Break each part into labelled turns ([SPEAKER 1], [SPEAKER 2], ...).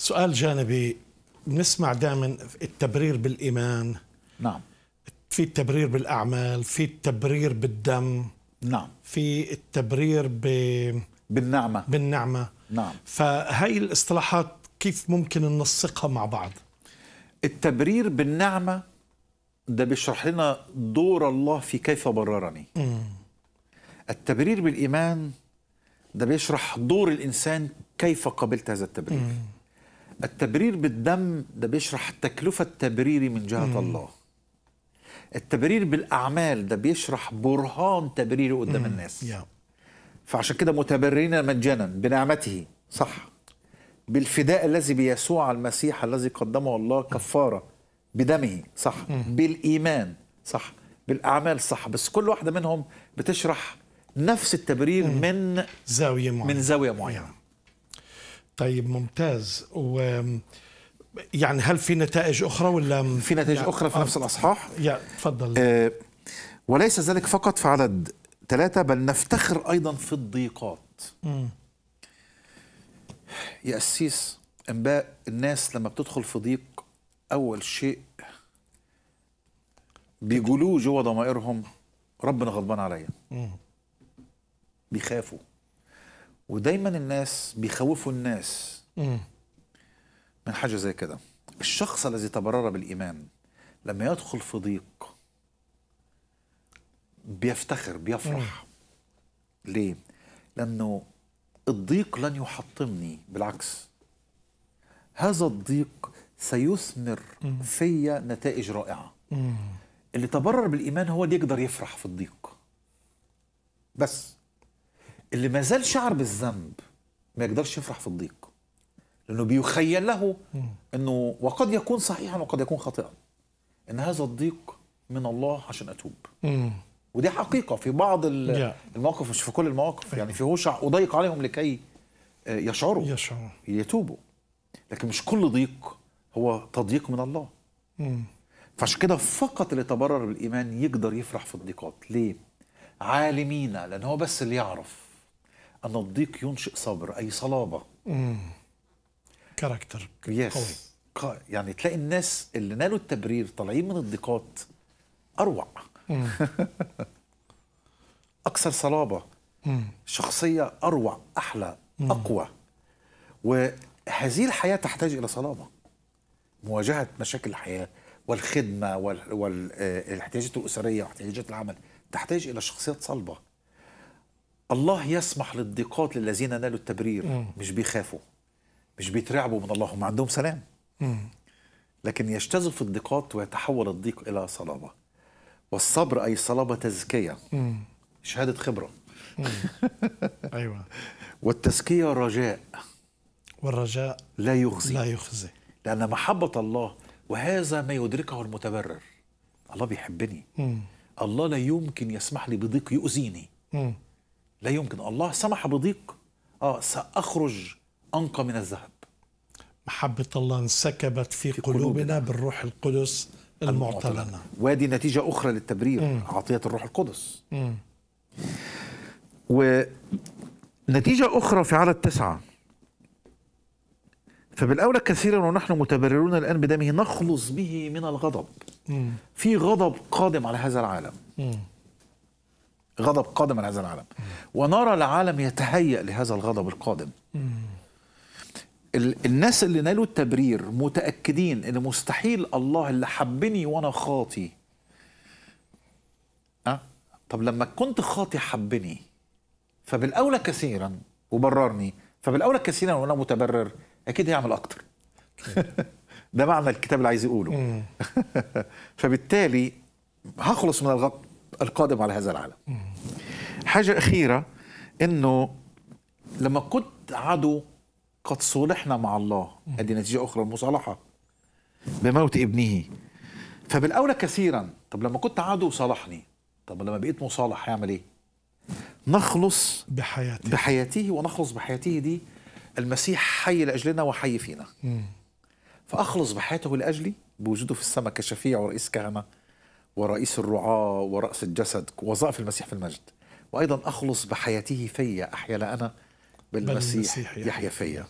[SPEAKER 1] سؤال جانبي بنسمع دائما التبرير بالإيمان نعم في التبرير بالأعمال في التبرير بالدم نعم في التبرير ب... بالنعمة بالنعمة نعم فهي الاصطلاحات كيف ممكن ننسقها مع بعض التبرير بالنعمة ده بيشرح لنا دور الله في كيف بررني مم. التبرير بالإيمان ده بيشرح دور الإنسان كيف قبلت هذا التبرير مم. التبرير بالدم ده بيشرح التكلفة التبريري من جهة مم. الله التبرير بالأعمال ده بيشرح برهان تبريري قدام مم. الناس yeah. فعشان كده متبررين مجانا بنعمته صح بالفداء الذي بيسوع المسيح الذي قدمه الله كفارة بدمه صح مم. بالإيمان صح بالأعمال صح بس كل واحدة منهم بتشرح نفس التبرير مم. من زاوية معينة من زاوية معينة طيب ممتاز و يعني هل في نتائج اخرى ولا في نتائج يعني اخرى في آه. نفس الاصحاح؟ يا تفضل آه وليس ذلك فقط في عدد ثلاثه بل نفتخر ايضا في الضيقات. مم. يا قسيس انباء الناس لما بتدخل في ضيق اول شيء بيقولوه جوه ضمائرهم ربنا غضبان عليا. بيخافوا. ودايما الناس بيخوفوا الناس من حاجه زي كده الشخص الذي تبرر بالايمان لما يدخل في ضيق بيفتخر بيفرح ليه لانه الضيق لن يحطمني بالعكس هذا الضيق سيثمر في نتائج رائعه اللي تبرر بالايمان هو اللي يقدر يفرح في الضيق بس اللي ما زال شعر بالذنب ما يقدرش يفرح في الضيق لانه بيخيل له انه وقد يكون صحيحا وقد يكون خاطئا ان هذا الضيق من الله عشان اتوب ودي حقيقه في بعض المواقف مش في كل المواقف يعني في هوشع اضيق عليهم لكي آه، يشعروا يشعروا يتوبوا لكن مش كل ضيق هو تضييق من الله فعشان كده فقط اللي تبرر بالايمان يقدر يفرح في الضيقات ليه عالمين لان هو بس اللي يعرف أن الضيق ينشئ صبر أي صلابة كاركتر يس قوي. يعني تلاقي الناس اللي نالوا التبرير طالعين من الضيقات أروع أكثر صلابة مم. شخصية أروع أحلى مم. أقوى وهذه الحياة تحتاج إلى صلابة مواجهة مشاكل الحياة والخدمة والاحتياجات آه، الأسرية واحتياجات العمل تحتاج إلى شخصيات صلبة الله يسمح للضيقات للذين نالوا التبرير مم. مش بيخافوا مش بيترعبوا من الله هم عندهم سلام مم. لكن يجتذب الضيقات ويتحول الضيق إلى صلابة والصبر أي صلابة تزكية مم. شهادة خبرة أيوة والتزكية رجاء والرجاء لا يخزي لا يخزي لأن محبة الله وهذا ما يدركه المتبرر الله بيحبني مم. الله لا يمكن يسمح لي بضيق يؤذيني مم. لا يمكن الله سمح بضيق اه سأخرج أنقى من الذهب محبة الله انسكبت في, في قلوبنا, قلوبنا بالروح القدس المعطى لنا نعم. وادي نتيجة أخرى للتبرير مم. عطية الروح القدس و ونتيجة أخرى في عدد تسعة فبالأولى كثيرا ونحن متبررون الآن بدمه نخلص به من الغضب في غضب قادم على هذا العالم غضب قادم على هذا العالم ونرى العالم يتهيأ لهذا الغضب القادم الناس اللي نالوا التبرير متأكدين إن مستحيل الله اللي حبني وأنا خاطي أه؟ طب لما كنت خاطي حبني فبالأولى كثيرا وبررني فبالأولى كثيرا وأنا متبرر أكيد هيعمل أكتر ده معنى الكتاب اللي عايز يقوله فبالتالي هخلص من الغضب القادم على هذا العالم حاجة أخيرة أنه لما كنت عدو قد صلحنا مع الله هذه نتيجة أخرى المصالحة بموت ابنه فبالأولى كثيرا طب لما كنت عدو صالحني طب لما بقيت مصالح هيعمل إيه نخلص بحياته بحياته ونخلص بحياته دي المسيح حي لأجلنا وحي فينا مم. فأخلص بحياته لأجلي بوجوده في السماء كشفيع ورئيس كهنة ورئيس الرعاة ورأس الجسد وظائف المسيح في المجد وأيضا أخلص بحياته فيا أحيا لا أنا بالمسيح يحيا فيا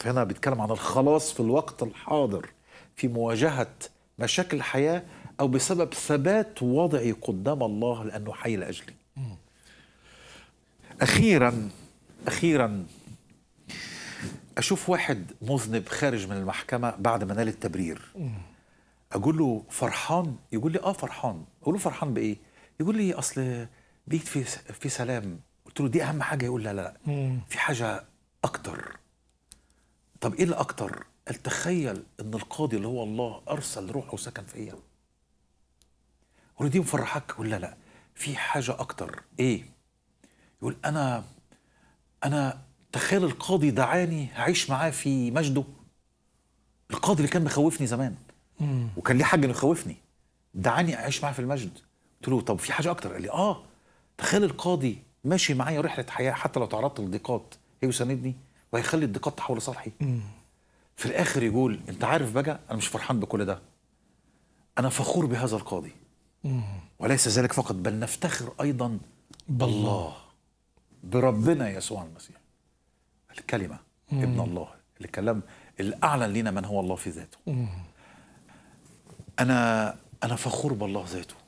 [SPEAKER 1] فهنا بيتكلم عن الخلاص في الوقت الحاضر في مواجهة مشاكل الحياة أو بسبب ثبات وضعي قدام الله لأنه حي لأجلي أخيرا أخيرا أشوف واحد مذنب خارج من المحكمة بعد ما نال التبرير أقول له فرحان يقول لي آه فرحان أقول له فرحان بإيه يقول لي أصل بيت في في سلام قلت له دي اهم حاجه يقول لا لا مم. في حاجه اكتر طب ايه اللي اكتر قال تخيل ان القاضي اللي هو الله ارسل روحه وسكن فيا ودي دي مفرحك ولا لا في حاجه اكتر ايه يقول انا انا تخيل القاضي دعاني هعيش معاه في مجده القاضي اللي كان مخوفني زمان وكان ليه حاجه انه يخوفني دعاني اعيش معاه في المجد قلت له طب في حاجه اكتر قال لي اه تخيل القاضي ماشي معايا رحله حياه حتى لو تعرضت لضيقات هيساندني وهيخلي الضيقات تحول لصالحي في الاخر يقول انت عارف بقى انا مش فرحان بكل ده انا فخور بهذا القاضي وليس ذلك فقط بل نفتخر ايضا بالله بربنا يسوع المسيح الكلمه ابن الله الكلام اللي اعلن لنا من هو الله في ذاته انا انا فخور بالله ذاته